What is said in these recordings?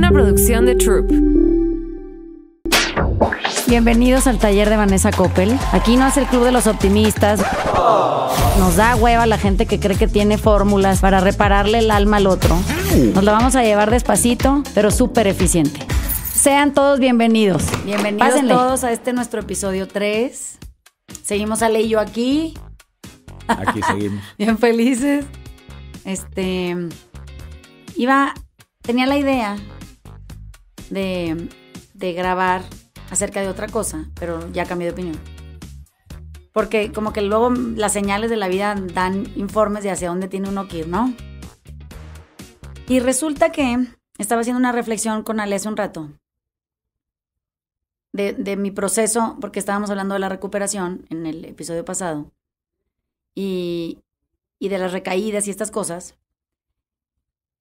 una producción de Troop. Bienvenidos al taller de Vanessa Coppel. Aquí no es el club de los optimistas. Nos da hueva la gente que cree que tiene fórmulas para repararle el alma al otro. Nos la vamos a llevar despacito, pero súper eficiente. Sean todos bienvenidos. Bienvenidos todos a este nuestro episodio 3. Seguimos a y aquí. Aquí seguimos. Bien felices. Este iba tenía la idea de, grabar acerca de otra cosa, pero ya cambié de opinión. Porque como que luego las señales de la vida dan informes de hacia dónde tiene uno que ir, ¿no? Y resulta que estaba haciendo una reflexión con hace un rato de, de, mi proceso, porque estábamos hablando de la recuperación en el episodio pasado, y, y de las recaídas y estas cosas.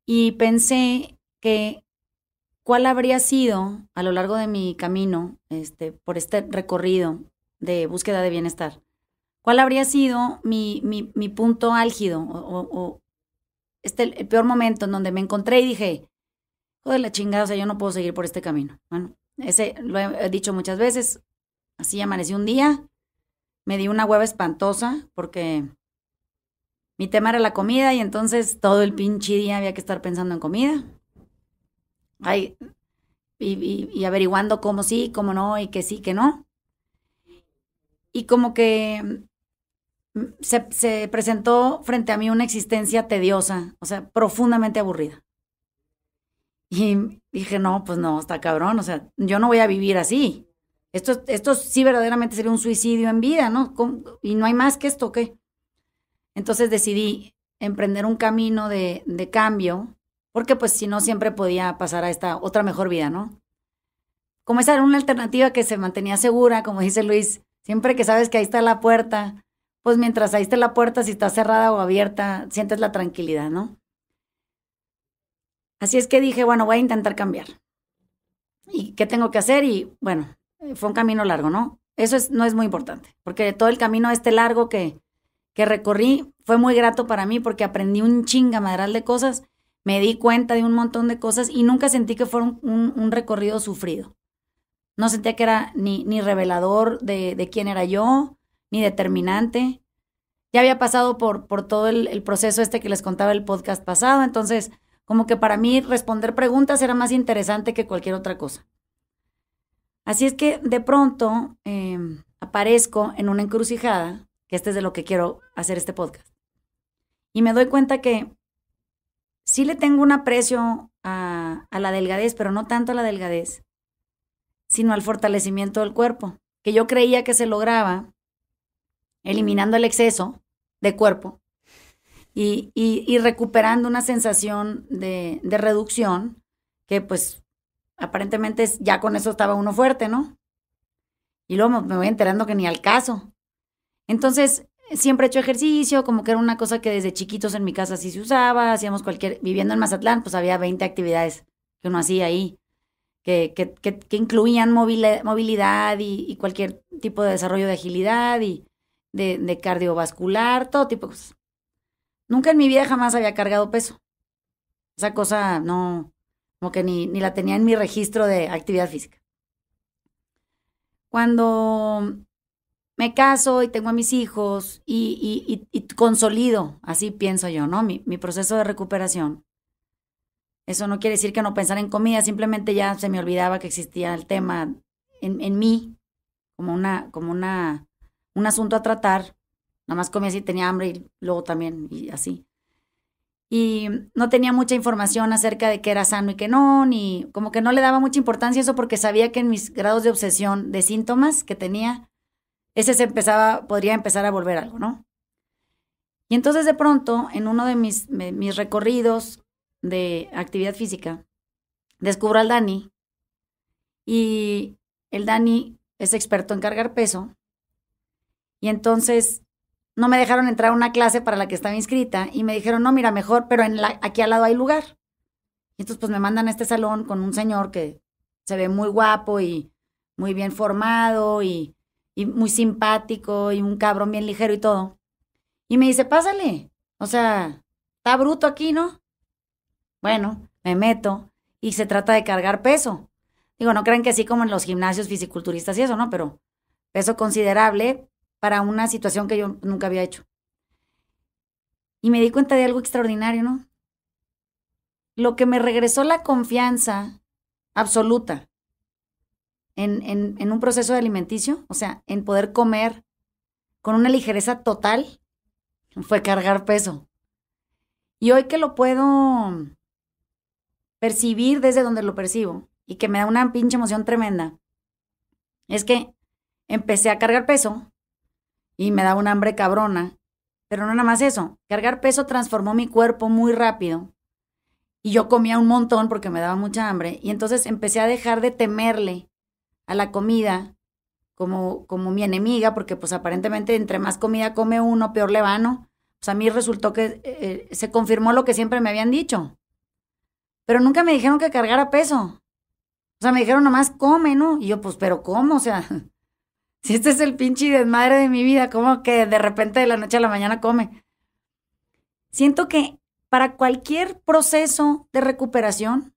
Y pensé que ¿Cuál habría sido a lo largo de mi camino, este, por este recorrido de búsqueda de bienestar? ¿Cuál habría sido mi, mi, mi punto álgido o, este, el peor momento en donde me encontré y dije, joder, la chingada, o sea, yo no puedo seguir por este camino? Bueno, ese lo he dicho muchas veces. Así amaneció un día, me di una hueva espantosa porque mi tema era la comida y entonces todo el pinche día había que estar pensando en comida ay, y, averiguando cómo sí, cómo no, y que sí, que no. Y como que mm, se, presentó frente a mí una existencia tediosa, o sea, profundamente aburrida. Y dije, no, pues no, está cabrón, o sea, yo no voy a vivir así. Esto, esto sí verdaderamente sería un suicidio en vida, ¿no? Y no hay más que esto, ¿qué? Entonces decidí emprender un camino de, de cambio porque pues si no siempre podía pasar a esta otra mejor vida, ¿no? Como esa era una alternativa que se mantenía segura, como dice Luis, siempre que sabes que ahí está la puerta, pues mientras ahí está la puerta, si está cerrada o abierta, sientes la tranquilidad, ¿no? Así es que dije, bueno, voy a intentar cambiar. ¿Y qué tengo que hacer? Y bueno, fue un camino largo, ¿no? Eso es, no es muy importante, porque todo el camino este largo que, que recorrí fue muy grato para mí porque aprendí un chingamadral de cosas me di cuenta de un montón de cosas y nunca sentí que fuera un, recorrido sufrido. No sentía que era ni, revelador de, quién era yo, ni determinante. Ya había pasado por, por todo el, proceso este que les contaba el podcast pasado, entonces como que para mí responder preguntas era más interesante que cualquier otra cosa. Así es que de pronto em, aparezco en una encrucijada, que este es de lo que quiero hacer este podcast. Y me doy cuenta que sí le tengo un aprecio a, la delgadez, pero no tanto a la delgadez, sino al fortalecimiento del cuerpo, que yo creía que se lograba eliminando el exceso de cuerpo y, recuperando una sensación de, de reducción que pues aparentemente ya con eso estaba uno fuerte, ¿no? Y luego me voy enterando que ni al caso. Entonces, siempre he hecho ejercicio, como que era una cosa que desde chiquitos en mi casa sí se usaba, hacíamos cualquier, viviendo en Mazatlán, pues había 20 actividades que uno hacía ahí, que, incluían movilidad y, cualquier tipo de desarrollo de agilidad y de, cardiovascular, todo tipo Nunca en mi vida jamás había cargado peso. Esa cosa no, como que ni, ni la tenía en mi registro de actividad física. Cuando me caso y tengo a mis hijos y, consolido, así pienso yo, ¿no? Mi, mi, proceso de recuperación. Eso no quiere decir que no pensar en comida, simplemente ya se me olvidaba que existía el tema en, mí, como, una, como una, un asunto a tratar. Nada más comía si tenía hambre y luego también, y así y no tenía mucha información acerca de que era sano y que no, ni como que no le daba mucha importancia eso porque sabía que en mis grados de obsesión de síntomas que tenía, ese se empezaba, podría empezar a volver algo, ¿no? Y entonces de pronto, en uno de mis, mis recorridos de actividad física, descubro al Dani y el Dani es experto en cargar peso y entonces no me dejaron entrar a una clase para la que estaba inscrita y me dijeron, no, mira, mejor, pero aquí al lado hay lugar. Y entonces pues me mandan a este salón con un señor que se ve muy guapo y muy bien formado y y muy simpático y un cabrón bien ligero y todo. Y me dice, pásale, o sea, está bruto aquí, ¿no? Bueno, me meto y se trata de cargar peso. Digo, no crean que así como en los gimnasios fisiculturistas y eso, ¿no? Pero peso considerable para una situación que yo nunca había hecho. Y me di cuenta de algo extraordinario, ¿no? Lo que me regresó la confianza absoluta en, un proceso de alimenticio, o sea, en poder comer con una ligereza total, fue cargar peso. Y hoy que lo puedo percibir desde donde lo percibo y que me da una pinche emoción tremenda, es que empecé a cargar peso y me daba una hambre cabrona. Pero no nada más eso, cargar peso transformó mi cuerpo muy rápido y yo comía un montón porque me daba mucha hambre y entonces empecé a dejar de temerle a la comida como, como mi enemiga, porque pues aparentemente entre más comida come uno, peor le va, ¿no? Pues a mí resultó que eh, eh, se confirmó lo que siempre me habían dicho. Pero nunca me dijeron que cargara peso. O sea, me dijeron nomás come, ¿no? Y yo, pues, pero ¿cómo? O sea, si este es el pinche desmadre de mi vida, ¿cómo que de repente de la noche a la mañana come? Siento que para cualquier proceso de recuperación,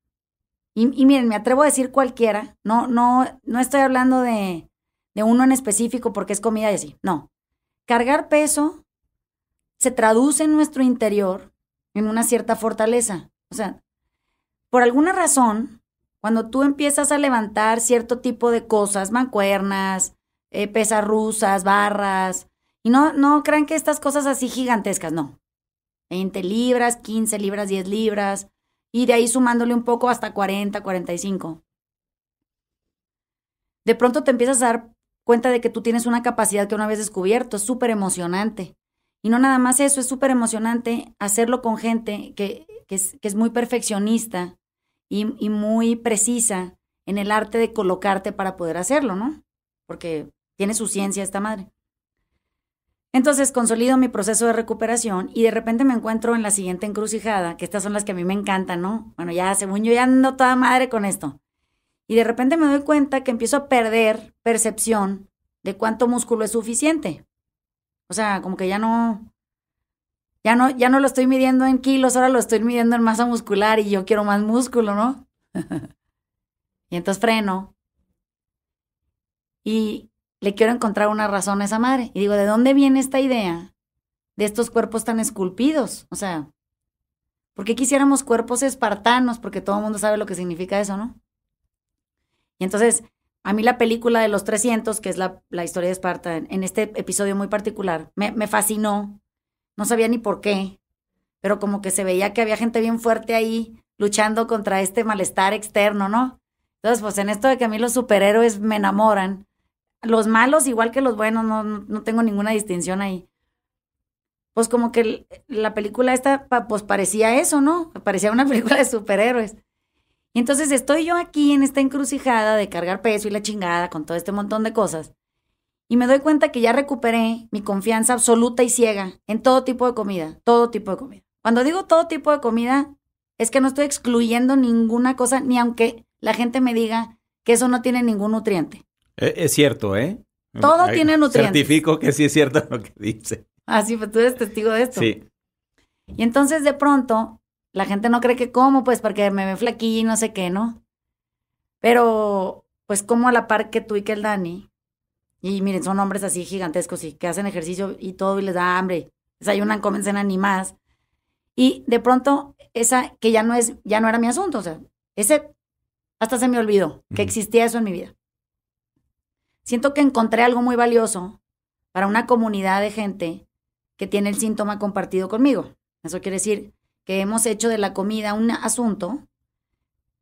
y, miren, me atrevo a decir cualquiera, no, no, no estoy hablando de, de uno en específico porque es comida y así, no. Cargar peso se traduce en nuestro interior en una cierta fortaleza. O sea, por alguna razón, cuando tú empiezas a levantar cierto tipo de cosas, mancuernas, eh, pesas rusas, barras, y no, no crean que estas cosas así gigantescas, no. 20 libras, 15 libras, 10 libras, y de ahí sumándole un poco hasta 40, 45. De pronto te empiezas a dar cuenta de que tú tienes una capacidad que una vez descubierto, es súper emocionante. Y no nada más eso, es súper emocionante hacerlo con gente que, que, es, que es, muy perfeccionista y muy precisa en el arte de colocarte para poder hacerlo, ¿no? Porque tiene su ciencia esta madre. Entonces consolido mi proceso de recuperación y de repente me encuentro en la siguiente encrucijada, que estas son las que a mí me encantan, ¿no? Bueno, ya según yo ya ando toda madre con esto. Y de repente me doy cuenta que empiezo a perder percepción de cuánto músculo es suficiente. O sea, como que ya no ya no ya no lo estoy midiendo en kilos, ahora lo estoy midiendo en masa muscular y yo quiero más músculo, ¿no? y entonces freno. Y le quiero encontrar una razón a esa madre. Y digo, ¿de dónde viene esta idea de estos cuerpos tan esculpidos? O sea, ¿por qué quisiéramos cuerpos espartanos? Porque todo el mundo sabe lo que significa eso, ¿no? Y entonces, a mí la película de los 300, que es la, historia de Esparta, en, este episodio muy particular, me, me fascinó. No sabía ni por qué, pero como que se veía que había gente bien fuerte ahí luchando contra este malestar externo, ¿no? Entonces, pues en esto de que a mí los superhéroes me enamoran, los malos igual que los buenos, no, no tengo ninguna distinción ahí. Pues como que la película esta, pues parecía eso, ¿no? Parecía una película de superhéroes. Y entonces estoy yo aquí en esta encrucijada de cargar peso y la chingada con todo este montón de cosas. Y me doy cuenta que ya recuperé mi confianza absoluta y ciega en todo tipo de comida, todo tipo de comida. Cuando digo todo tipo de comida, es que no estoy excluyendo ninguna cosa, ni aunque la gente me diga que eso no tiene ningún nutriente. Eh, es, cierto, ¿eh? Todo tiene nutrientes. Certifico que sí es cierto lo que dice. Ah, sí, pues tú eres testigo de esto. Sí. Y entonces de pronto la gente no cree que como, pues porque me ve flaquilla y no sé qué, ¿no? Pero pues como a la par que tú y que el Dani, y miren, son hombres así gigantescos y que hacen ejercicio y todo y les da hambre, desayunan, comen, cenan ni más. Y de pronto esa que ya no es ya no era mi asunto, o sea, ese hasta se me olvidó que existía eso en mi vida. Siento que encontré algo muy valioso para una comunidad de gente que tiene el síntoma compartido conmigo. Eso quiere decir que hemos hecho de la comida un asunto.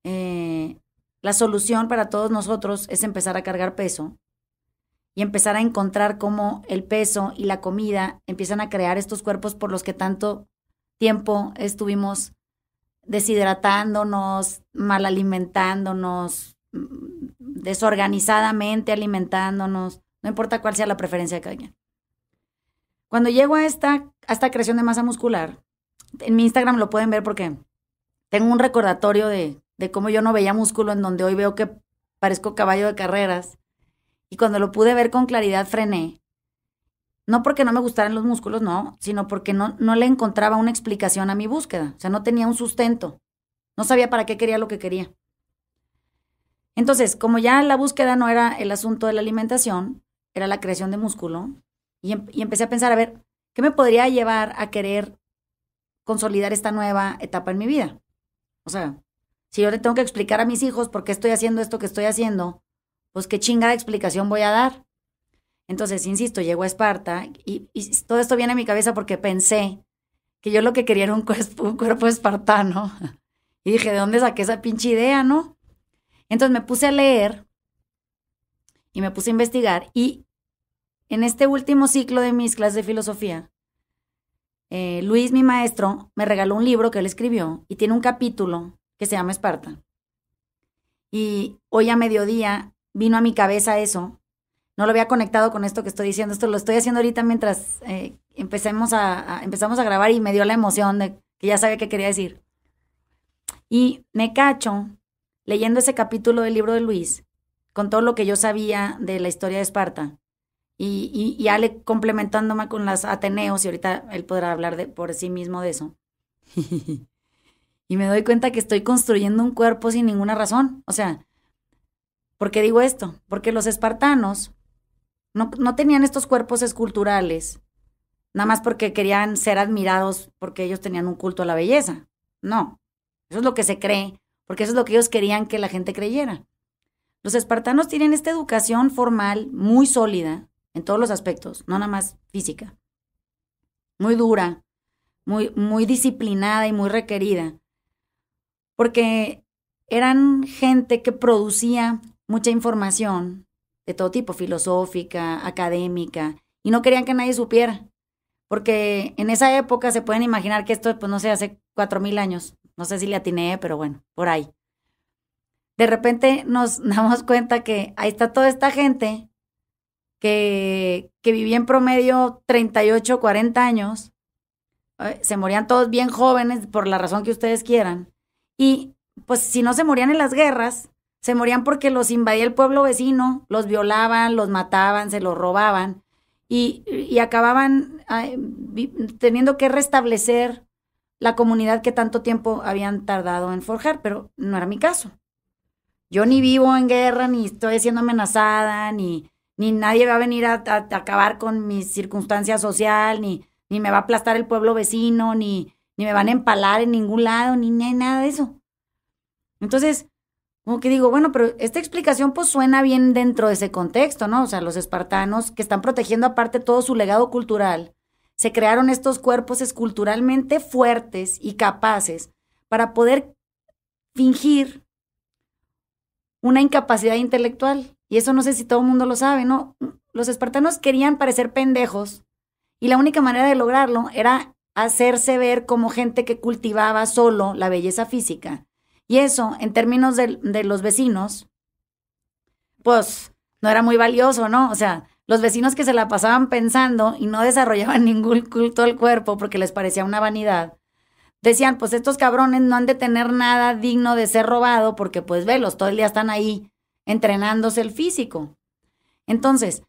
Eh, la solución para todos nosotros es empezar a cargar peso y empezar a encontrar cómo el peso y la comida empiezan a crear estos cuerpos por los que tanto tiempo estuvimos deshidratándonos, mal alimentándonos, desorganizadamente alimentándonos, no importa cuál sea la preferencia de cada quien. Cuando llego a esta, esta creación de masa muscular, en mi Instagram lo pueden ver porque tengo un recordatorio de, de cómo yo no veía músculo en donde hoy veo que parezco caballo de carreras. Y cuando lo pude ver con claridad frené. No porque no me gustaran los músculos, no, sino porque no, no le encontraba una explicación a mi búsqueda. O sea, no tenía un sustento. No sabía para qué quería lo que quería. Entonces, como ya la búsqueda no era el asunto de la alimentación, era la creación de músculo, em, y, empecé a pensar, a ver, ¿qué me podría llevar a querer consolidar esta nueva etapa en mi vida? O sea, si yo le tengo que explicar a mis hijos por qué estoy haciendo esto que estoy haciendo, pues qué chingada explicación voy a dar. Entonces, insisto, llego a Esparta y, todo esto viene a mi cabeza porque pensé que yo lo que quería era un, un cuerpo espartano. Y dije, ¿de dónde saqué esa pinche idea, no? Entonces me puse a leer y me puse a investigar y en este último ciclo de mis clases de filosofía, eh, Luis, mi maestro, me regaló un libro que él escribió y tiene un capítulo que se llama Esparta. Y hoy a mediodía vino a mi cabeza eso. No lo había conectado con esto que estoy diciendo. Esto lo estoy haciendo ahorita mientras eh, empezamos a grabar y me dio la emoción de que ya sabía qué quería decir. Y me cacho leyendo ese capítulo del libro de Luis, con todo lo que yo sabía de la historia de Esparta, y, y, Ale complementándome con las Ateneos, y ahorita él podrá hablar de, por sí mismo de eso. y me doy cuenta que estoy construyendo un cuerpo sin ninguna razón. O sea, ¿por qué digo esto? Porque los espartanos no, no tenían estos cuerpos esculturales, nada más porque querían ser admirados porque ellos tenían un culto a la belleza. No, eso es lo que se cree porque eso es lo que ellos querían que la gente creyera. Los espartanos tienen esta educación formal muy sólida en todos los aspectos, no nada más física, muy dura, muy, muy disciplinada y muy requerida, porque eran gente que producía mucha información de todo tipo, filosófica, académica, y no querían que nadie supiera, porque en esa época se pueden imaginar que esto, pues no sé, hace cuatro mil años, no sé si le atiné, pero bueno, por ahí. De repente nos damos cuenta que ahí está toda esta gente que, que vivía en promedio 38, 40 años. Se morían todos bien jóvenes por la razón que ustedes quieran. Y pues si no se morían en las guerras, se morían porque los invadía el pueblo vecino, los violaban, los mataban, se los robaban y, acababan teniendo que restablecer la comunidad que tanto tiempo habían tardado en forjar, pero no era mi caso. Yo ni vivo en guerra, ni estoy siendo amenazada, ni, ni nadie va a venir a, acabar con mi circunstancia social, ni, me va a aplastar el pueblo vecino, ni, me van a empalar en ningún lado, ni, nada de eso. Entonces, como que digo, bueno, pero esta explicación pues suena bien dentro de ese contexto, ¿no? O sea, los espartanos que están protegiendo aparte todo su legado cultural, se crearon estos cuerpos esculturalmente fuertes y capaces para poder fingir una incapacidad intelectual. Y eso no sé si todo el mundo lo sabe, ¿no? Los espartanos querían parecer pendejos y la única manera de lograrlo era hacerse ver como gente que cultivaba solo la belleza física. Y eso, en términos de, de los vecinos, pues no era muy valioso, ¿no? O sea, los vecinos que se la pasaban pensando y no desarrollaban ningún culto al cuerpo porque les parecía una vanidad, decían, pues estos cabrones no han de tener nada digno de ser robado porque pues velos, todo el día están ahí entrenándose el físico. Entonces,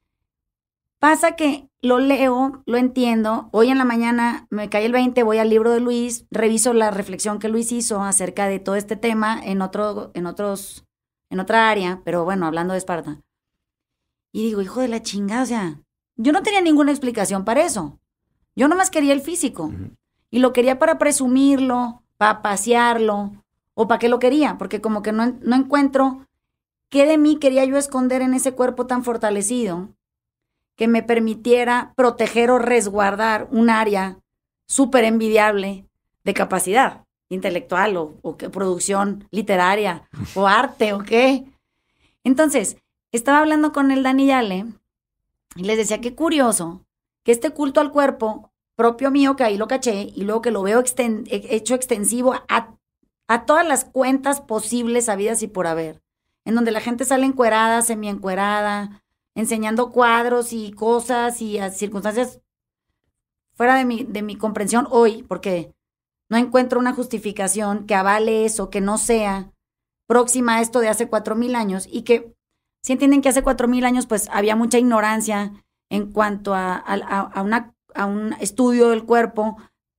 pasa que lo leo, lo entiendo, hoy en la mañana me cae el 20, voy al libro de Luis, reviso la reflexión que Luis hizo acerca de todo este tema en, otro, en, otros, en otra área, pero bueno, hablando de Esparta. Y digo, hijo de la chingada, o sea, yo no tenía ninguna explicación para eso. Yo nomás quería el físico. Y lo quería para presumirlo, para pasearlo, o para qué lo quería, porque como que no, encuentro qué de mí quería yo esconder en ese cuerpo tan fortalecido que me permitiera proteger o resguardar un área súper envidiable de capacidad intelectual o, producción literaria o arte o qué. Entonces, estaba hablando con el Dani Yale y les decía qué curioso que este culto al cuerpo propio mío, que ahí lo caché, y luego que lo veo e-, hecho extensivo a, a todas las cuentas posibles, habidas y por haber, en donde la gente sale encuerada, encuerada, enseñando cuadros y cosas y a circunstancias fuera de mi, de mi comprensión hoy, porque no encuentro una justificación que avale eso, que no sea próxima a esto de hace cuatro mil años y que si entienden que hace cuatro mil años pues había mucha ignorancia en cuanto a, a, un estudio del cuerpo,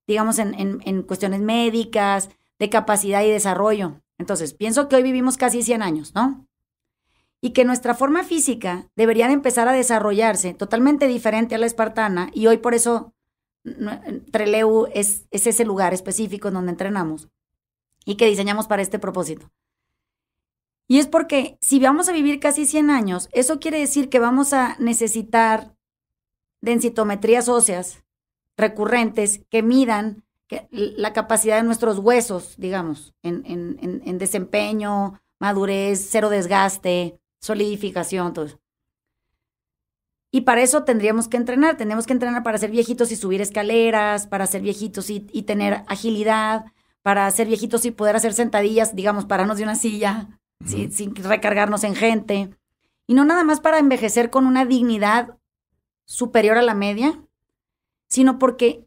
digamos, en, en, cuestiones médicas, de capacidad y desarrollo. Entonces, pienso que hoy vivimos casi 100 años, ¿no? Y que nuestra forma física debería de empezar a desarrollarse totalmente diferente a la espartana, y hoy por eso Treleu es, es ese lugar específico en donde entrenamos y que diseñamos para este propósito. Y es porque si vamos a vivir casi 100 años, eso quiere decir que vamos a necesitar densitometrías óseas recurrentes que midan la capacidad de nuestros huesos, digamos, en, desempeño, madurez, cero desgaste, solidificación, todo Y para eso tendríamos que entrenar, tenemos que entrenar para ser viejitos y subir escaleras, para ser viejitos y, y tener agilidad, para ser viejitos y poder hacer sentadillas, digamos, pararnos de una silla, sin, sin recargarnos en gente. Y no nada más para envejecer con una dignidad superior a la media, sino porque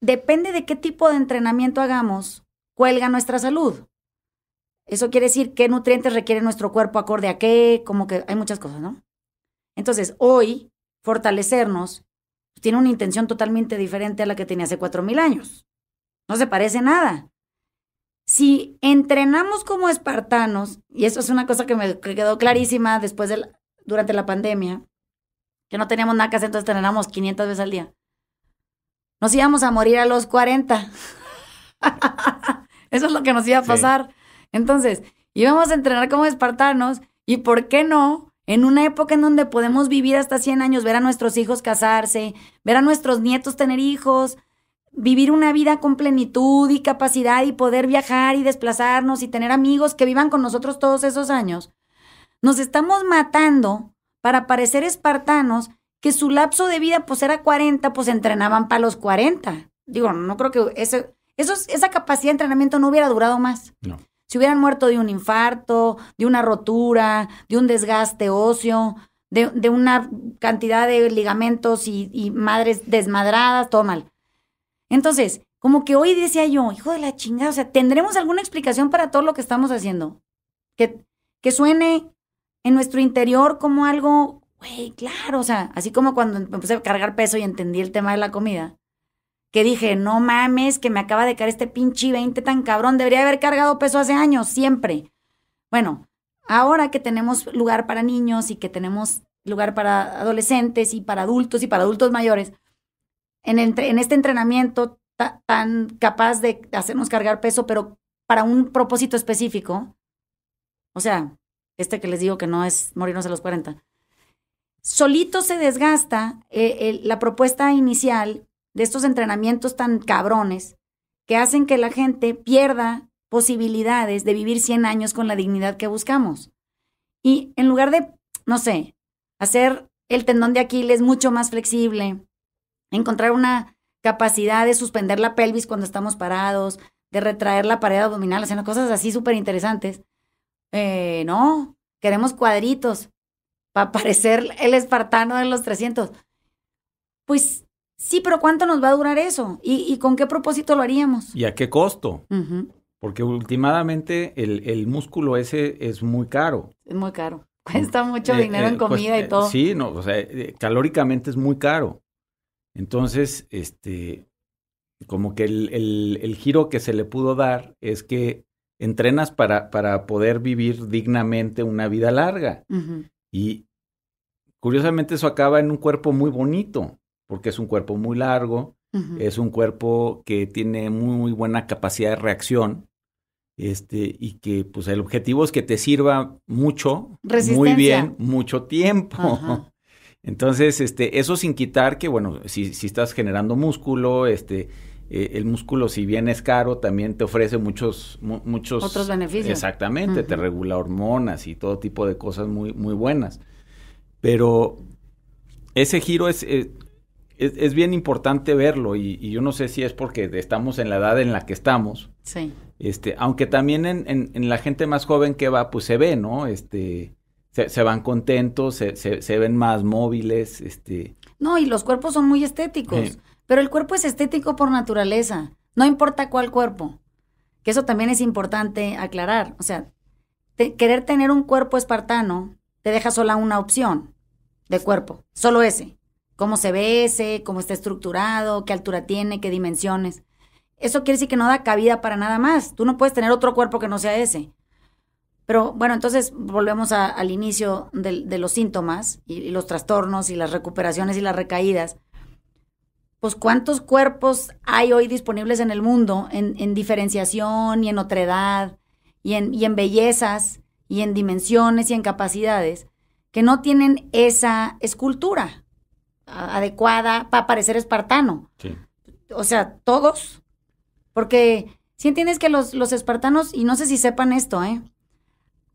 depende de qué tipo de entrenamiento hagamos, cuelga nuestra salud. Eso quiere decir qué nutrientes requiere nuestro cuerpo acorde a qué, como que hay muchas cosas, ¿no? Entonces, hoy, fortalecernos tiene una intención totalmente diferente a la que tenía hace 4.000 años. No se parece nada si entrenamos como espartanos, y eso es una cosa que me quedó clarísima después de durante la pandemia, que no teníamos nada que hacer, entonces entrenamos 500 veces al día. Nos íbamos a morir a los 40. eso es lo que nos iba a pasar. Entonces, íbamos a entrenar como espartanos y ¿por qué no? En una época en donde podemos vivir hasta 100 años, ver a nuestros hijos casarse, ver a nuestros nietos tener hijos, vivir una vida con plenitud y capacidad y poder viajar y desplazarnos y tener amigos que vivan con nosotros todos esos años, nos estamos matando para parecer espartanos que su lapso de vida pues era 40, pues entrenaban para los 40. Digo, no creo que ese, esa capacidad de entrenamiento no hubiera durado más. No. Si hubieran muerto de un infarto, de una rotura, de un desgaste óseo, de, una cantidad de ligamentos y, y madres desmadradas, todo mal. Entonces, como que hoy decía yo, hijo de la chingada, o sea, ¿tendremos alguna explicación para todo lo que estamos haciendo? Que, que suene en nuestro interior como algo, güey, claro, o sea, así como cuando em, empecé a cargar peso y entendí el tema de la comida, que dije, no mames, que me acaba de caer este pinche 20 tan cabrón, debería haber cargado peso hace años, siempre. Bueno, ahora que tenemos lugar para niños y que tenemos lugar para adolescentes y para adultos y para adultos mayores, en, este entrenamiento tan capaz de hacernos cargar peso, pero para un propósito específico, o sea, este que les digo que no es morirnos a los 40, solito se desgasta eh, la propuesta inicial de estos entrenamientos tan cabrones que hacen que la gente pierda posibilidades de vivir 100 años con la dignidad que buscamos. Y en lugar de, no sé, hacer el tendón de Aquiles mucho más flexible, encontrar una capacidad de suspender la pelvis cuando estamos parados, de retraer la pared abdominal, haciendo cosas así súper interesantes. Eh, no, queremos cuadritos para parecer el espartano de los 300. Pues sí, pero ¿cuánto nos va a durar eso? ¿Y, con qué propósito lo haríamos? ¿Y a qué costo? Porque últimamente el, músculo ese es muy caro. Es muy caro. Mm. Cuesta mucho eh, dinero en eh, comida y eh, todo. sí, no, calóricamente es muy caro. Entonces, este, como que el, el, el giro que se le pudo dar es que entrenas para, poder vivir dignamente una vida larga. Y curiosamente eso acaba en un cuerpo muy bonito, porque es un cuerpo muy largo, es un cuerpo que tiene muy, buena capacidad de reacción. Este, y que pues el objetivo es que te sirva mucho, muy bien, mucho tiempo. Entonces, este, eso sin quitar que, bueno, si, estás generando músculo, este, eh, el músculo, si bien es caro, también te ofrece muchos, muchos otros beneficios. Exactamente, te regula hormonas y todo tipo de cosas muy, muy buenas. Pero ese giro es, eh, es, es bien importante verlo, y, yo no sé si es porque estamos en la edad en la que estamos. Sí. Este, aunque también en, en, en la gente más joven que va, pues se ve, ¿no? Este se, van contentos, se, se, ven más móviles. Este... No, y los cuerpos son muy estéticos, pero el cuerpo es estético por naturaleza, no importa cuál cuerpo, que eso también es importante aclarar. O sea, querer tener un cuerpo espartano te deja sola una opción de cuerpo, solo ese. Cómo se ve ese, cómo está estructurado, qué altura tiene, qué dimensiones. Eso quiere decir que no da cabida para nada más. Tú no puedes tener otro cuerpo que no sea ese. Pero bueno, entonces volvemos al inicio de, los síntomas y, los trastornos y las recuperaciones y las recaídas. Pues cuántos cuerpos hay hoy disponibles en el mundo en, diferenciación y en otredad y en, y en bellezas y en dimensiones y en capacidades que no tienen esa escultura adecuada para parecer espartano. O sea, todos. Porque si entiendes que los, los espartanos, y no sé si sepan esto, ¿eh?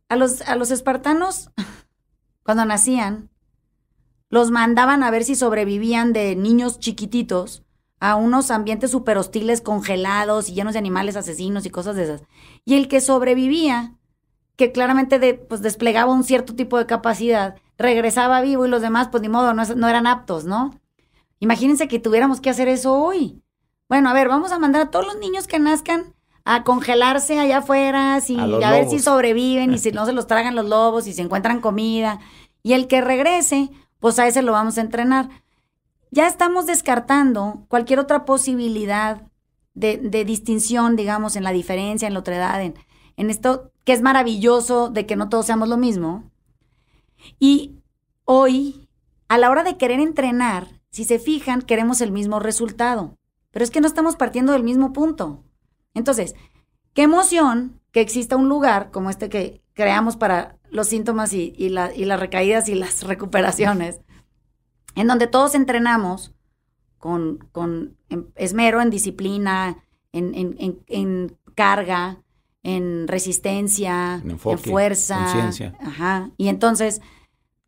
A los, a los espartanos, cuando nacían, los mandaban a ver si sobrevivían de niños chiquititos a unos ambientes súper hostiles, congelados y llenos de animales asesinos y cosas de esas. Y el que sobrevivía, que claramente pues, desplegaba un cierto tipo de capacidad, regresaba vivo y los demás, pues ni modo, no eran aptos, ¿no? Imagínense que tuviéramos que hacer eso hoy. Bueno, a ver, vamos a mandar a todos los niños que nazcan a congelarse allá afuera, si, a, ver si sobreviven y si no se los tragan los lobos y si encuentran comida. Y el que regrese, pues a ese lo vamos a entrenar. Ya estamos descartando cualquier otra posibilidad de, de distinción, digamos, en la diferencia, en la otra edad, en, en esto que es maravilloso de que no todos seamos lo mismo. Y hoy, a la hora de querer entrenar, si se fijan, queremos el mismo resultado. Pero es que no estamos partiendo del mismo punto. Entonces, qué emoción que exista un lugar como este que creamos para los síntomas y, las recaídas y las recuperaciones, en donde todos entrenamos con, em, esmero en disciplina, en, carga, en resistencia, en, en fuerza. Ajá. Y entonces,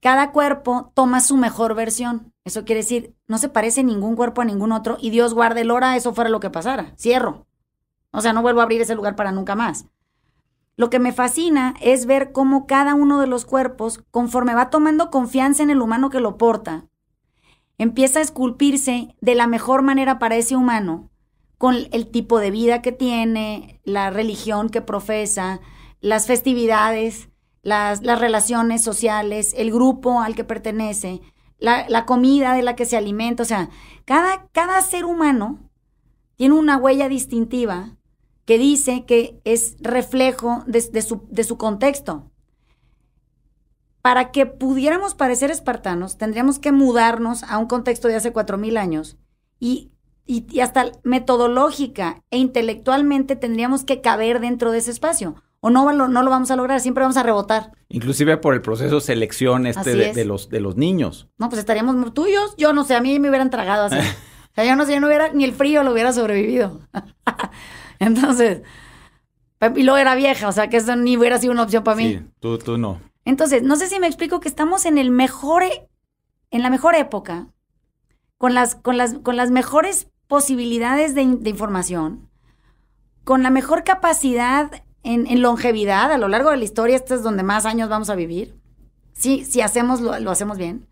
cada cuerpo toma su mejor versión. Eso quiere decir, no se parece ningún cuerpo a ningún otro y Dios guarde el hora, eso fuera lo que pasara. Cierro. O sea, no vuelvo a abrir ese lugar para nunca más. Lo que me fascina es ver cómo cada uno de los cuerpos, conforme va tomando confianza en el humano que lo porta, empieza a esculpirse de la mejor manera para ese humano, con el tipo de vida que tiene, la religión que profesa, las festividades, las, relaciones sociales, el grupo al que pertenece, la, la, comida de la que se alimenta. O sea, cada, cada ser humano tiene una huella distintiva que dice que es reflejo de, su, contexto. Para que pudiéramos parecer espartanos, tendríamos que mudarnos a un contexto de hace 4.000 años y hasta metodológica e intelectualmente tendríamos que caber dentro de ese espacio. O no, no lo vamos a lograr, siempre vamos a rebotar. Inclusive por el proceso selección este de, los, de los niños. No, pues estaríamos tuyos. Yo no sé, a mí me hubieran tragado así. sea, yo no sé, yo no hubiera, ni el frío lo hubiera sobrevivido. Entonces, y luego era vieja, o sea, que eso ni hubiera sido una opción para mí. Sí, tú, tú no. Entonces, no sé si me explico que estamos en el mejor, e, en la mejor época, con las, con las, con las mejores posibilidades de, información, con la mejor capacidad en, en, longevidad, a lo largo de la historia, este es donde más años vamos a vivir, Sí, si hacemos, lo, lo hacemos bien.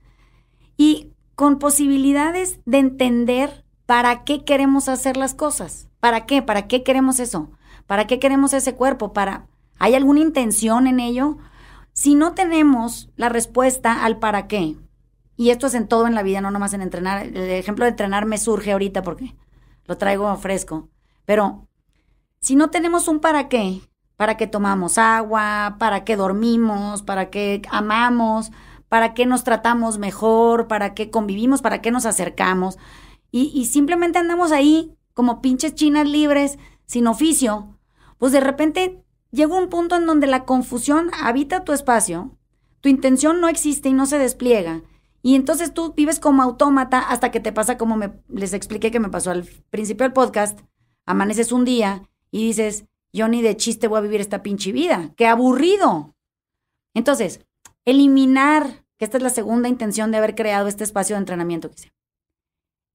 Y con posibilidades de entender para qué queremos hacer las cosas. ¿Para qué? ¿Para qué queremos eso? ¿Para qué queremos ese cuerpo? ¿Para hay alguna intención en ello? Si no tenemos la respuesta al para qué, y esto es en todo en la vida, no nomás en entrenar. El ejemplo de entrenar me surge ahorita porque lo traigo fresco. Pero si no tenemos un para qué, para qué tomamos agua, para qué dormimos, para qué amamos, para qué nos tratamos mejor, para qué convivimos, para qué nos acercamos. Y, simplemente andamos ahí como pinches chinas libres, sin oficio. Pues de repente llega un punto en donde la confusión habita tu espacio, tu intención no existe y no se despliega. Y entonces tú vives como autómata hasta que te pasa como me, les expliqué que me pasó al principio del podcast. Amaneces un día y dices, yo ni de chiste voy a vivir esta pinche vida. ¡Qué aburrido! Entonces, eliminar que esta es la segunda intención de haber creado este espacio de entrenamiento,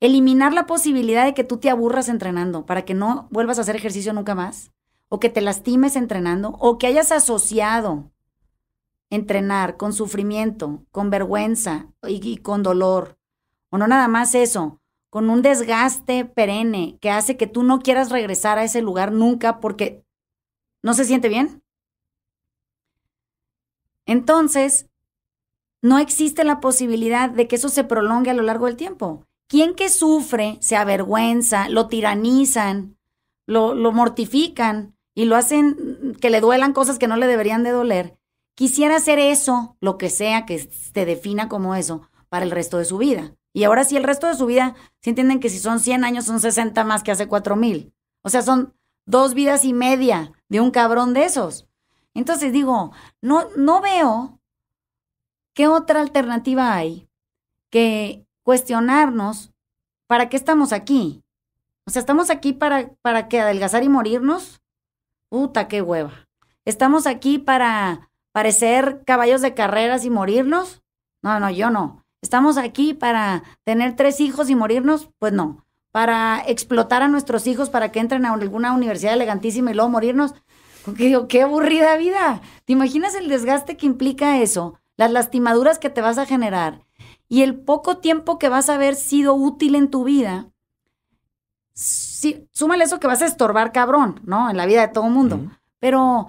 Eliminar la posibilidad de que tú te aburras entrenando para que no vuelvas a hacer ejercicio nunca más, o que te lastimes entrenando, o que hayas asociado entrenar con sufrimiento, con vergüenza y con dolor. O no nada más eso, con un desgaste perenne que hace que tú no quieras regresar a ese lugar nunca porque no se siente bien. Entonces, no existe la posibilidad de que eso se prolongue a lo largo del tiempo. Quien que sufre se avergüenza, lo tiranizan, lo, mortifican y lo hacen que le duelan cosas que no le deberían de doler, quisiera hacer eso, lo que sea que se defina como eso, para el resto de su vida. Y ahora sí, el resto de su vida, si entienden que si son 100 años, son 60 más que hace mil. O sea, son dos vidas y media de un cabrón de esos. Entonces digo, no, no veo ¿Qué otra alternativa hay que cuestionarnos para qué estamos aquí? O sea, ¿estamos aquí para, para adelgazar y morirnos? Puta, qué hueva. ¿Estamos aquí para parecer caballos de carreras y morirnos? No, no, yo no. ¿Estamos aquí para tener tres hijos y morirnos? Pues no. ¿Para explotar a nuestros hijos para que entren a alguna universidad elegantísima y luego morirnos? qué aburrida vida. ¿Te imaginas el desgaste que implica eso? las lastimaduras que te vas a generar y el poco tiempo que vas a haber sido útil en tu vida, sí, súmale eso que vas a estorbar cabrón, ¿no? En la vida de todo mundo. Pero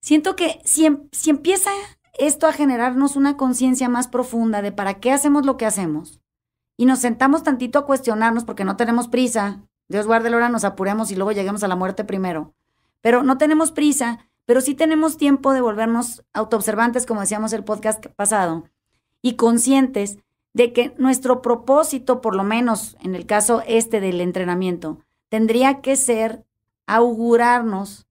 siento que si, em, si empieza esto a generarnos una conciencia más profunda de para qué hacemos lo que hacemos y nos sentamos tantito a cuestionarnos porque no tenemos prisa, Dios guarde la hora, nos apuremos y luego lleguemos a la muerte primero, pero no tenemos prisa pero sí tenemos tiempo de volvernos autoobservantes, como decíamos el podcast pasado, y conscientes de que nuestro propósito, por lo menos en el caso este del entrenamiento, tendría que ser augurarnos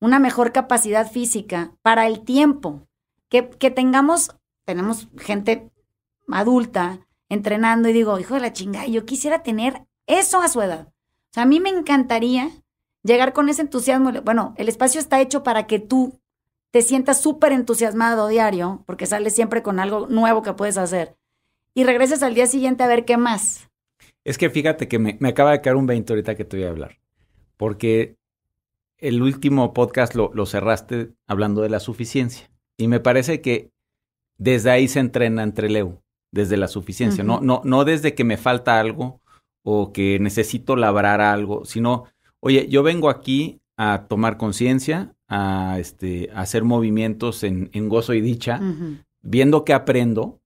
una mejor capacidad física para el tiempo, que, tengamos, tenemos gente adulta entrenando y digo, hijo de la chingada, yo quisiera tener eso a su edad. O sea, a mí me encantaría llegar con ese entusiasmo. Bueno, el espacio está hecho para que tú te sientas súper entusiasmado diario, porque sales siempre con algo nuevo que puedes hacer. Y regresas al día siguiente a ver qué más. Es que fíjate que me, acaba de caer un 20 ahorita que te voy a hablar. Porque el último podcast lo, cerraste hablando de la suficiencia. Y me parece que desde ahí se entrena entre Leo, desde la suficiencia. no, no, no desde que me falta algo o que necesito labrar algo, sino oye, yo vengo aquí a tomar conciencia, a, este, a hacer movimientos en, gozo y dicha, viendo que aprendo,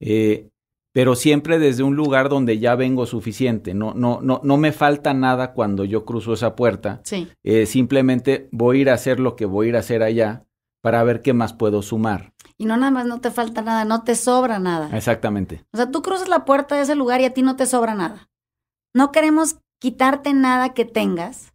eh, pero siempre desde un lugar donde ya vengo suficiente. No, no, no, no me falta nada cuando yo cruzo esa puerta. Sí. Eh, simplemente voy a ir a hacer lo que voy a ir a hacer allá para ver qué más puedo sumar. Y no nada más no te falta nada, no te sobra nada. Exactamente. O sea, tú cruzas la puerta de ese lugar y a ti no te sobra nada. No queremos quitarte nada que tengas.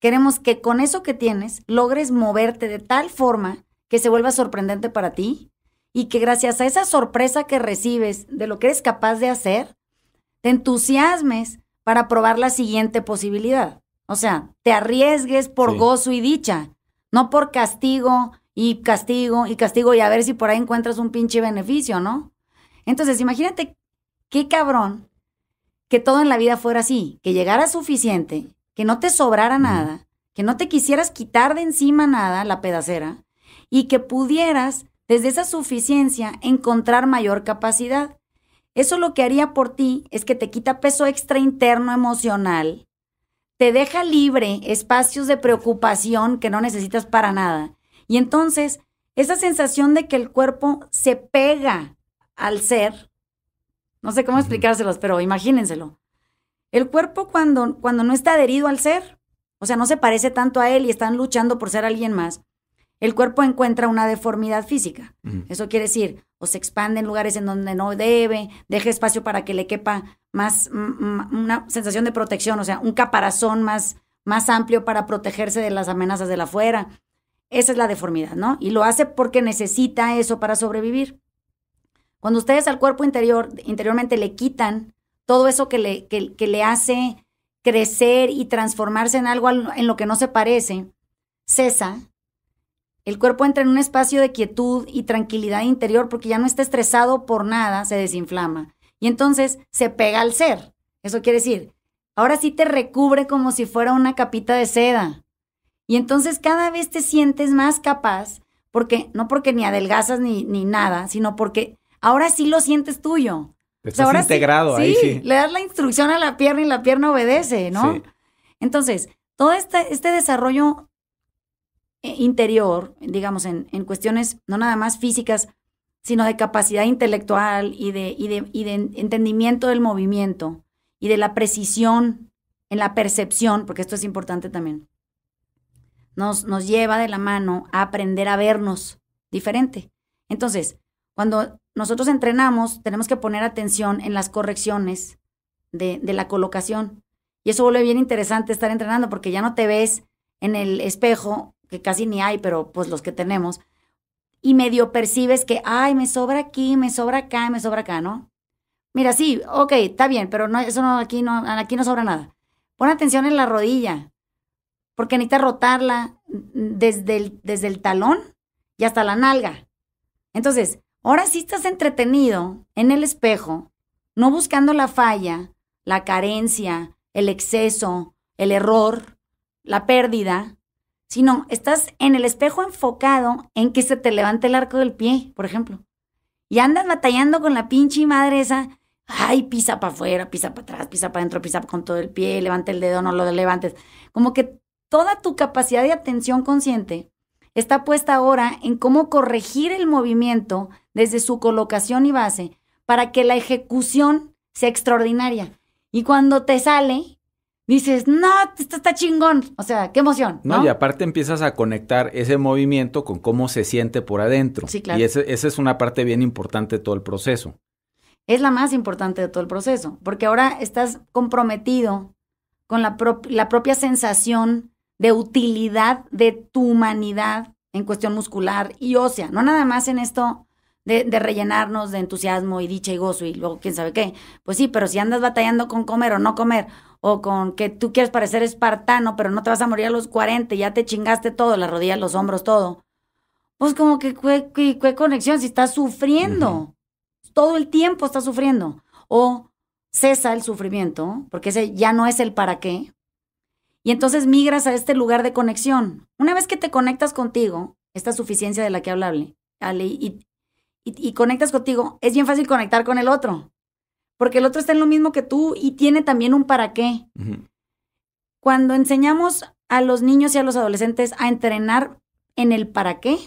Queremos que con eso que tienes logres moverte de tal forma que se vuelva sorprendente para ti y que gracias a esa sorpresa que recibes de lo que eres capaz de hacer, te entusiasmes para probar la siguiente posibilidad. O sea, te arriesgues por gozo y dicha, no por castigo y castigo y castigo y a ver si por ahí encuentras un pinche beneficio, ¿no? Entonces, imagínate qué cabrón que todo en la vida fuera así, que llegara suficiente, que no te sobrara nada, que no te quisieras quitar de encima nada, la pedacera, y que pudieras, desde esa suficiencia, encontrar mayor capacidad. Eso lo que haría por ti es que te quita peso extra interno emocional, te deja libre espacios de preocupación que no necesitas para nada. Y entonces, esa sensación de que el cuerpo se pega al ser, no sé cómo explicárselos, pero imagínenselo. El cuerpo cuando, cuando no está adherido al ser, o sea, no se parece tanto a él y están luchando por ser alguien más, el cuerpo encuentra una deformidad física. Eso quiere decir, o se expande en lugares en donde no debe, deja espacio para que le quepa más una sensación de protección, o sea, un caparazón más, más amplio para protegerse de las amenazas de la afuera. Esa es la deformidad, ¿no? Y lo hace porque necesita eso para sobrevivir. Cuando ustedes al cuerpo interior, interiormente le quitan todo eso que le, le hace crecer y transformarse en algo en lo que no se parece, cesa, el cuerpo entra en un espacio de quietud y tranquilidad interior porque ya no está estresado por nada, se desinflama. Y entonces se pega al ser. Eso quiere decir, ahora sí te recubre como si fuera una capita de seda. Y entonces cada vez te sientes más capaz, porque no porque ni adelgazas ni, ni nada, sino porque ahora sí lo sientes tuyo. Estás integrado ahí. Sí, le das la instrucción a la pierna y la pierna obedece, ¿no? Entonces, todo este, este desarrollo eh, interior, digamos, en, cuestiones no nada más físicas, sino de capacidad intelectual y de, y de entendimiento del movimiento y de la precisión en la percepción, porque esto es importante también, nos, nos lleva de la mano a aprender a vernos diferente. Entonces, cuando nosotros entrenamos, tenemos que poner atención en las correcciones de, la colocación. Y eso vuelve bien interesante estar entrenando porque ya no te ves en el espejo, que casi ni hay, pero pues los que tenemos, y medio percibes que, ay, me sobra aquí, me sobra acá, me sobra acá, ¿no? Mira, sí, ok, está bien, pero no, eso no, aquí no, aquí no sobra nada. Pon atención en la rodilla, porque necesitas rotarla desde el, desde el talón y hasta la nalga. Entonces, Ahora sí estás entretenido en el espejo, no buscando la falla, la carencia, el exceso, el error, la pérdida, sino estás en el espejo enfocado en que se te levante el arco del pie, por ejemplo. Y andas batallando con la pinche madre esa, ay, pisa para afuera, pisa para atrás, pisa para adentro, pisa con todo el pie, levanta el dedo, no lo levantes. Como que toda tu capacidad de atención consciente está puesta ahora en cómo corregir el movimiento desde su colocación y base para que la ejecución sea extraordinaria. Y cuando te sale, dices, no, esto está chingón. O sea, qué emoción. No, y aparte empiezas a conectar ese movimiento con cómo se siente por adentro. Sí, claro. Y esa es una parte bien importante de todo el proceso. Es la más importante de todo el proceso, porque ahora estás comprometido con la, la propia sensación de utilidad de tu humanidad en cuestión muscular y ósea, no nada más en esto de, rellenarnos de entusiasmo y dicha y gozo y luego quién sabe qué. Pues sí, pero si andas batallando con comer o no comer, o con que tú quieres parecer espartano, pero no te vas a morir a los 40, ya te chingaste todo, las rodillas, los hombros, todo. Pues como que, ¿qué conexión? Si estás sufriendo, todo el tiempo estás sufriendo. O cesa el sufrimiento, porque ese ya no es el para qué. Y entonces migras a este lugar de conexión. Una vez que te conectas contigo, esta suficiencia de la que hablable, y, y, conectas contigo, es bien fácil conectar con el otro. Porque el otro está en lo mismo que tú y tiene también un para qué. Cuando enseñamos a los niños y a los adolescentes a entrenar en el para qué,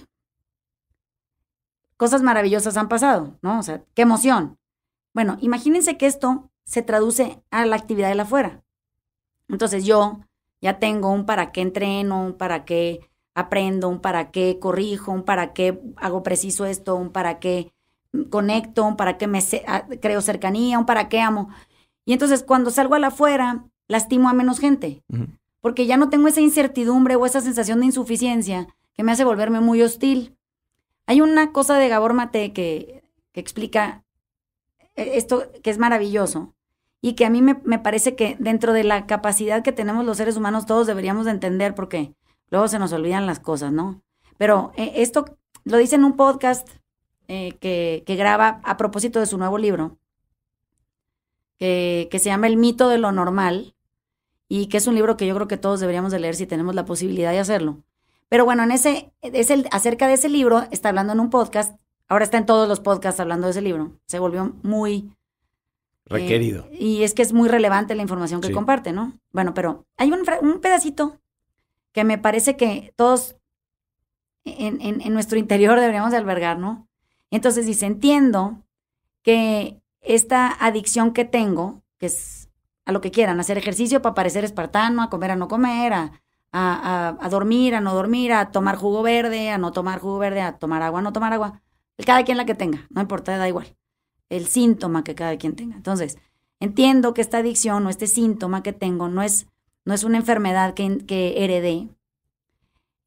cosas maravillosas han pasado, ¿no? O sea, qué emoción. Bueno, imagínense que esto se traduce a la actividad de la fuera. Entonces yo ya tengo un para qué entreno, un para qué aprendo, un para qué corrijo, un para qué hago preciso esto, un para qué mm, conecto, un para qué me ah, creo cercanía, un para qué amo. Y entonces cuando salgo a la afuera, lastimo a menos gente, porque ya no tengo esa incertidumbre o esa sensación de insuficiencia que me hace volverme muy hostil. Hay una cosa de Gabor Mate que, explica eh, esto que es maravilloso y que a mí me, parece que dentro de la capacidad que tenemos los seres humanos todos deberíamos de entender qué. Luego se nos olvidan las cosas, ¿no? Pero eh, esto lo dice en un podcast eh, que, graba a propósito de su nuevo libro, que, se llama El mito de lo normal, y que es un libro que yo creo que todos deberíamos de leer si tenemos la posibilidad de hacerlo. Pero bueno, en ese, es el, acerca de ese libro, está hablando en un podcast, ahora está en todos los podcasts hablando de ese libro, se volvió muy... Eh, Requerido. y es que es muy relevante la información que comparte, ¿no? Bueno, pero hay un, un pedacito que me parece que todos en, en, nuestro interior deberíamos de albergar, ¿no? Entonces dice, entiendo que esta adicción que tengo, que es a lo que quieran, hacer ejercicio para parecer espartano, a comer a no comer, a, a, a, dormir, a no dormir, a tomar jugo verde, a no tomar jugo verde, a tomar agua, a no tomar agua. Pues cada quien la que tenga, no importa, da igual. El síntoma que cada quien tenga. Entonces, entiendo que esta adicción o este síntoma que tengo no es no es una enfermedad que, heredé.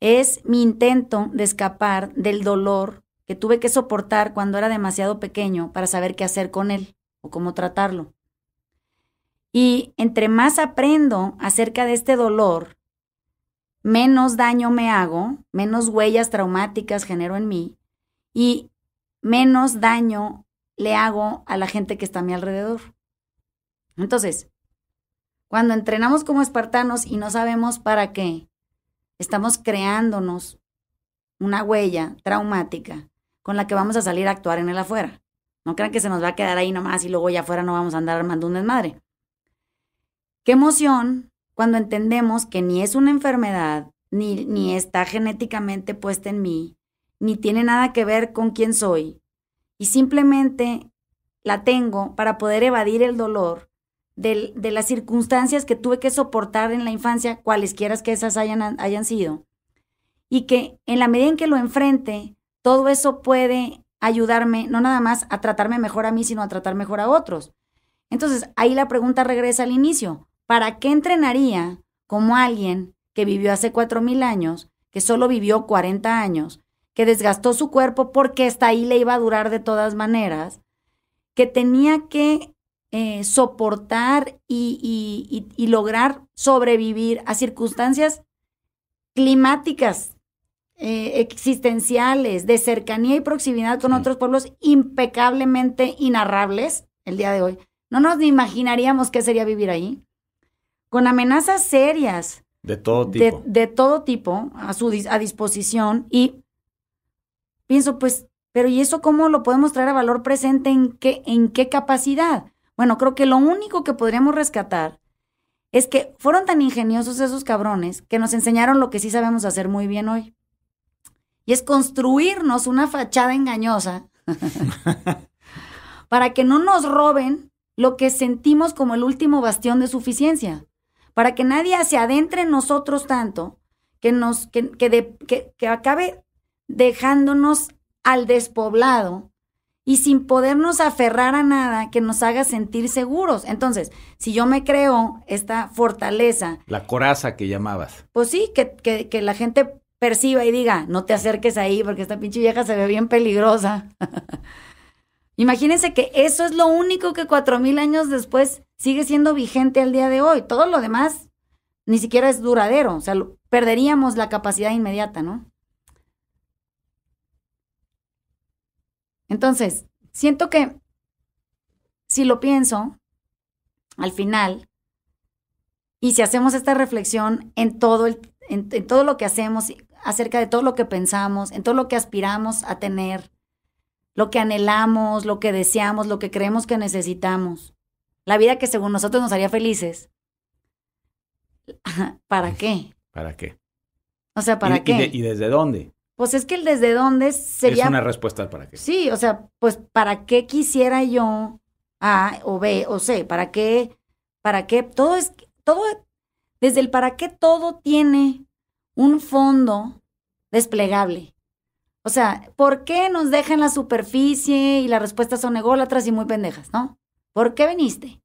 Es mi intento de escapar del dolor que tuve que soportar cuando era demasiado pequeño para saber qué hacer con él o cómo tratarlo. Y entre más aprendo acerca de este dolor, menos daño me hago, menos huellas traumáticas genero en mí y menos daño le hago a la gente que está a mi alrededor. Entonces, cuando entrenamos como espartanos y no sabemos para qué, estamos creándonos una huella traumática con la que vamos a salir a actuar en el afuera. No crean que se nos va a quedar ahí nomás y luego ya afuera no vamos a andar armando un desmadre. Qué emoción cuando entendemos que ni es una enfermedad, ni, ni está genéticamente puesta en mí, ni tiene nada que ver con quién soy, y simplemente la tengo para poder evadir el dolor de, las circunstancias que tuve que soportar en la infancia, cualesquiera que esas hayan, hayan sido, y que en la medida en que lo enfrente, todo eso puede ayudarme, no nada más a tratarme mejor a mí, sino a tratar mejor a otros. Entonces, ahí la pregunta regresa al inicio. ¿Para qué entrenaría como alguien que vivió hace 4.000 años, que solo vivió 40 años, que desgastó su cuerpo porque hasta ahí le iba a durar de todas maneras, que tenía que eh, soportar y, lograr sobrevivir a circunstancias climáticas, eh, existenciales, de cercanía y proximidad con otros pueblos impecablemente inarrables el día de hoy. No nos imaginaríamos qué sería vivir ahí. Con amenazas serias. De todo tipo. De, todo tipo a, su, a disposición. Y pienso, pues, pero ¿y eso cómo lo podemos traer a valor presente? ¿En qué, en qué capacidad? Bueno, creo que lo único que podríamos rescatar es que fueron tan ingeniosos esos cabrones que nos enseñaron lo que sí sabemos hacer muy bien hoy. Y es construirnos una fachada engañosa para que no nos roben lo que sentimos como el último bastión de suficiencia, para que nadie se adentre en nosotros tanto que, nos, que, que, que acabe dejándonos al despoblado y sin podernos aferrar a nada que nos haga sentir seguros. Entonces, si yo me creo esta fortaleza. La coraza que llamabas. Pues sí, que, la gente perciba y diga, no te acerques ahí porque esta pinche vieja se ve bien peligrosa. Imagínense que eso es lo único que cuatro mil años después sigue siendo vigente al día de hoy. Todo lo demás ni siquiera es duradero. O sea, perderíamos la capacidad inmediata, ¿no? Entonces, siento que si lo pienso, al final, y si hacemos esta reflexión en todo, el, en, todo lo que hacemos, acerca de todo lo que pensamos, en todo lo que aspiramos a tener, lo que anhelamos, lo que deseamos, lo que creemos que necesitamos, la vida que según nosotros nos haría felices. ¿Para qué? ¿Para qué? O sea, ¿para qué? Y, y, desde dónde? pues es que el desde dónde sería... Es una respuesta para qué. Sí, o sea, pues para qué quisiera yo A o B o C, para qué, para qué, todo es, todo, desde el para qué todo tiene un fondo desplegable. O sea, ¿por qué nos dejan la superficie y las respuestas son ególatras y muy pendejas, no? ¿Por qué viniste?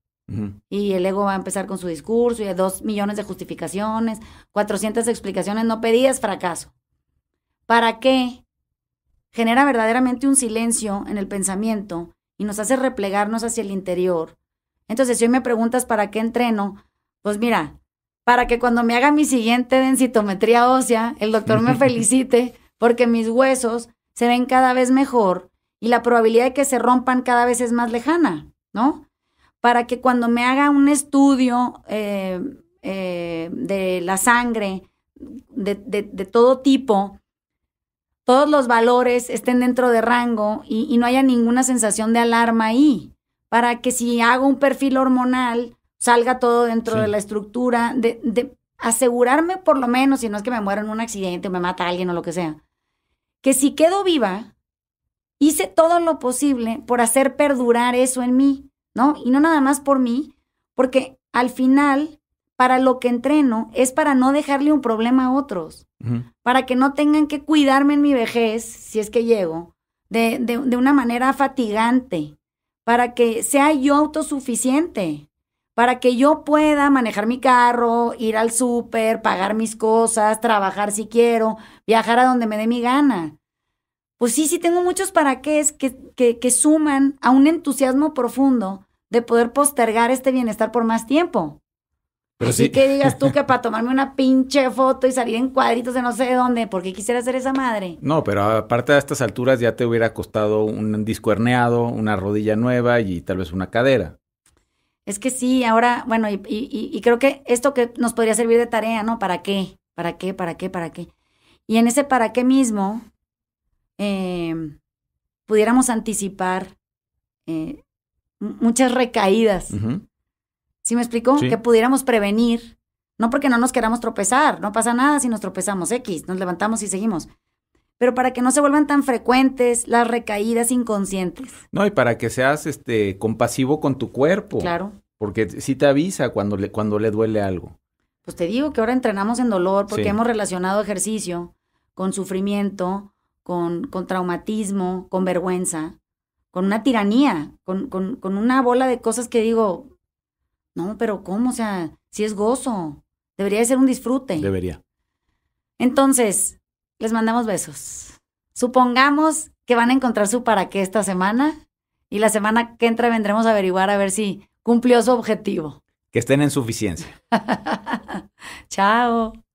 Y el ego va a empezar con su discurso y dos millones de justificaciones, 400 explicaciones no pedidas, fracaso. ¿Para qué? Genera verdaderamente un silencio en el pensamiento y nos hace replegarnos hacia el interior. Entonces, si hoy me preguntas para qué entreno, pues mira, para que cuando me haga mi siguiente densitometría ósea, el doctor me felicite porque mis huesos se ven cada vez mejor y la probabilidad de que se rompan cada vez es más lejana, ¿no? Para que cuando me haga un estudio eh, eh, de la sangre, de, de todo tipo, todos los valores estén dentro de rango y, no haya ninguna sensación de alarma ahí, para que si hago un perfil hormonal, salga todo dentro de la estructura, de, asegurarme por lo menos, si no es que me muero en un accidente o me mata alguien o lo que sea, que si quedo viva, hice todo lo posible por hacer perdurar eso en mí, ¿no? Y no nada más por mí, porque al final para lo que entreno es para no dejarle un problema a otros, para que no tengan que cuidarme en mi vejez, si es que llego, de, de, una manera fatigante, para que sea yo autosuficiente, para que yo pueda manejar mi carro, ir al súper, pagar mis cosas, trabajar si quiero, viajar a donde me dé mi gana. Pues sí, sí tengo muchos para qué es que, que, que suman a un entusiasmo profundo de poder postergar este bienestar por más tiempo. Pero Así sí. que digas tú que para tomarme una pinche foto y salir en cuadritos de no sé dónde, ¿por qué quisiera ser esa madre? No, pero aparte a estas alturas ya te hubiera costado un disco herneado, una rodilla nueva y tal vez una cadera. Es que sí, ahora, bueno, y, creo que esto que nos podría servir de tarea, ¿no? ¿Para qué? ¿Para qué? ¿Para qué? ¿Para qué? Y en ese para qué mismo, em, pudiéramos anticipar eh, muchas recaídas. Ajá. Si me explicó Que pudiéramos prevenir, no porque no nos queramos tropezar, no pasa nada si nos tropezamos, X, nos levantamos y seguimos. Pero para que no se vuelvan tan frecuentes las recaídas inconscientes. No, y para que seas este compasivo con tu cuerpo. Claro. Porque sí te avisa cuando le, cuando le duele algo. Pues te digo que ahora entrenamos en dolor porque hemos relacionado ejercicio con sufrimiento, con, traumatismo, con vergüenza, con una tiranía, con una bola de cosas que digo, no, pero ¿cómo? O sea, si es gozo, debería ser un disfrute. Debería. Entonces, les mandamos besos. Supongamos que van a encontrar su para qué esta semana y la semana que entra vendremos a averiguar a ver si cumplió su objetivo. Que estén en suficiencia. Chao.